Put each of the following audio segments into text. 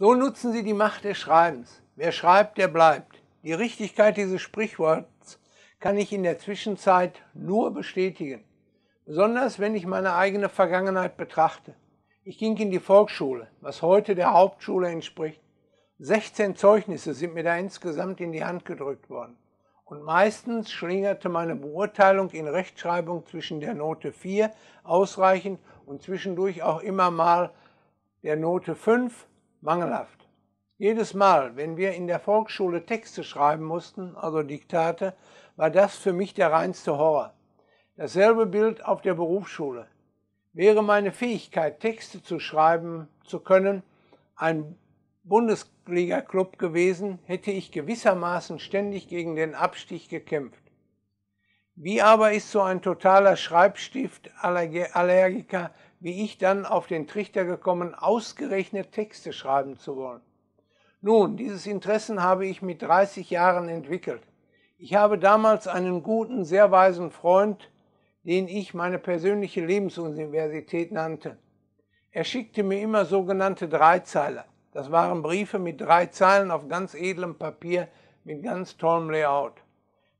So nutzen sie die Macht des Schreibens. Wer schreibt, der bleibt. Die Richtigkeit dieses Sprichworts kann ich in der Zwischenzeit nur bestätigen. Besonders wenn ich meine eigene Vergangenheit betrachte. Ich ging in die Volksschule, was heute der Hauptschule entspricht. 16 Zeugnisse sind mir da insgesamt in die Hand gedrückt worden. Und meistens schlingerte meine Beurteilung in Rechtschreibung zwischen der Note 4 ausreichend und zwischendurch auch immer mal der Note 5 mangelhaft. Jedes Mal, wenn wir in der Volksschule Texte schreiben mussten, also Diktate, war das für mich der reinste Horror. Dasselbe Bild auf der Berufsschule. Wäre meine Fähigkeit, Texte zu schreiben zu können, ein Bundesliga-Club gewesen, hätte ich gewissermaßen ständig gegen den Abstieg gekämpft. Wie aber ist so ein totaler Schreibstift-Allergiker wie ich dann auf den Trichter gekommen, ausgerechnet Texte schreiben zu wollen. Nun, dieses Interessen habe ich mit 30 Jahren entwickelt. Ich habe damals einen guten, sehr weisen Freund, den ich meine persönliche Lebensuniversität nannte. Er schickte mir immer sogenannte Dreizeiler. Das waren Briefe mit drei Zeilen auf ganz edlem Papier mit ganz tollem Layout.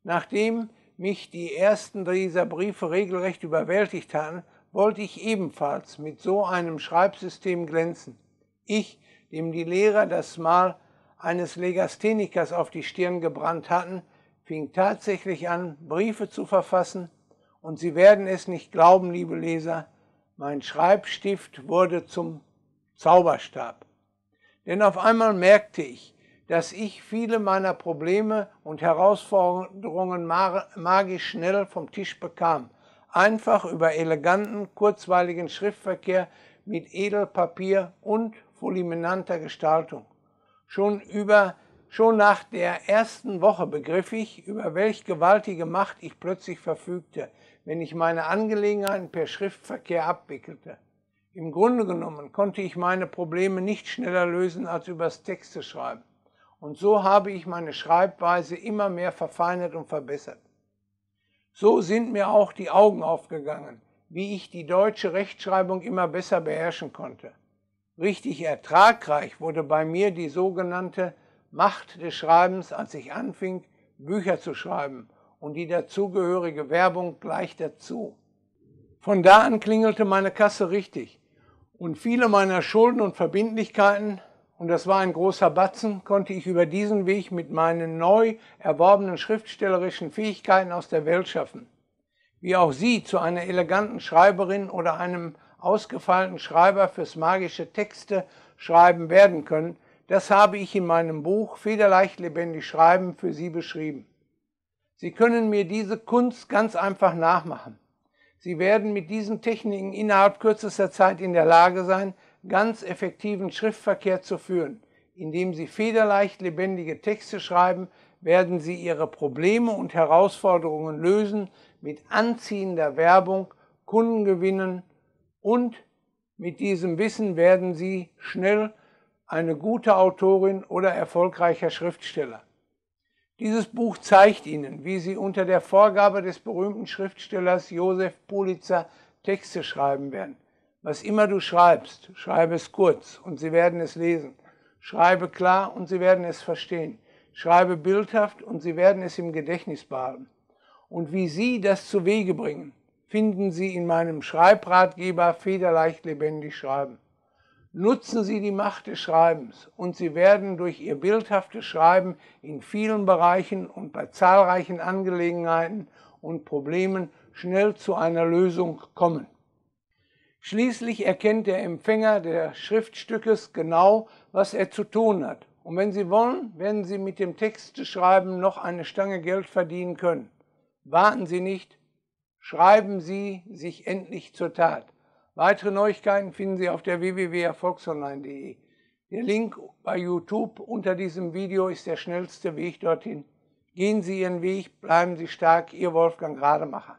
Nachdem mich die ersten dieser Briefe regelrecht überwältigt hatten wollte ich ebenfalls mit so einem Schreibsystem glänzen. Ich, dem die Lehrer das Mal eines Legasthenikers auf die Stirn gebrannt hatten, fing tatsächlich an, Briefe zu verfassen, und Sie werden es nicht glauben, liebe Leser, mein Schreibstift wurde zum Zauberstab. Denn auf einmal merkte ich, dass ich viele meiner Probleme und Herausforderungen magisch schnell vom Tisch bekam, einfach über eleganten, kurzweiligen Schriftverkehr mit Edelpapier und fulminanter Gestaltung. Schon über Schon nach der ersten Woche begriff ich, über welch gewaltige Macht ich plötzlich verfügte, wenn ich meine Angelegenheiten per Schriftverkehr abwickelte. Im Grunde genommen konnte ich meine Probleme nicht schneller lösen als übers Texte schreiben. Und so habe ich meine Schreibweise immer mehr verfeinert und verbessert. So sind mir auch die Augen aufgegangen, wie ich die deutsche Rechtschreibung immer besser beherrschen konnte. Richtig ertragreich wurde bei mir die sogenannte Macht des Schreibens, als ich anfing, Bücher zu schreiben und die dazugehörige Werbung gleich dazu. Von da an klingelte meine Kasse richtig und viele meiner Schulden und Verbindlichkeiten und das war ein großer Batzen, konnte ich über diesen Weg mit meinen neu erworbenen schriftstellerischen Fähigkeiten aus der Welt schaffen. Wie auch sie zu einer eleganten Schreiberin oder einem ausgefeilten Schreiber fürs magische Texte schreiben werden können, das habe ich in meinem Buch Federleicht lebendig schreiben für Sie beschrieben. Sie können mir diese Kunst ganz einfach nachmachen. Sie werden mit diesen Techniken innerhalb kürzester Zeit in der Lage sein, ganz effektiven Schriftverkehr zu führen. Indem Sie federleicht lebendige Texte schreiben, werden Sie Ihre Probleme und Herausforderungen lösen mit anziehender Werbung, Kunden gewinnen und mit diesem Wissen werden Sie schnell eine gute Autorin oder erfolgreicher Schriftsteller. Dieses Buch zeigt Ihnen, wie Sie unter der Vorgabe des berühmten Schriftstellers Josef Pulitzer Texte schreiben werden. Was immer du schreibst, schreibe es kurz und sie werden es lesen. Schreibe klar und sie werden es verstehen. Schreibe bildhaft und sie werden es im Gedächtnis behalten. Und wie sie das zu Wege bringen, finden Sie in meinem Schreibratgeber Federleicht lebendig schreiben. Nutzen Sie die Macht des Schreibens und Sie werden durch Ihr bildhaftes Schreiben in vielen Bereichen und bei zahlreichen Angelegenheiten und Problemen schnell zu einer Lösung kommen. Schließlich erkennt der Empfänger des Schriftstückes genau, was er zu tun hat. Und wenn Sie wollen, werden Sie mit dem Texteschreiben noch eine Stange Geld verdienen können. Warten Sie nicht, schreiben Sie sich endlich zur Tat. Weitere Neuigkeiten finden Sie auf der www.erfolgsonline.de. Der Link bei YouTube unter diesem Video ist der schnellste Weg dorthin. Gehen Sie Ihren Weg, bleiben Sie stark, Ihr Wolfgang Rademacher.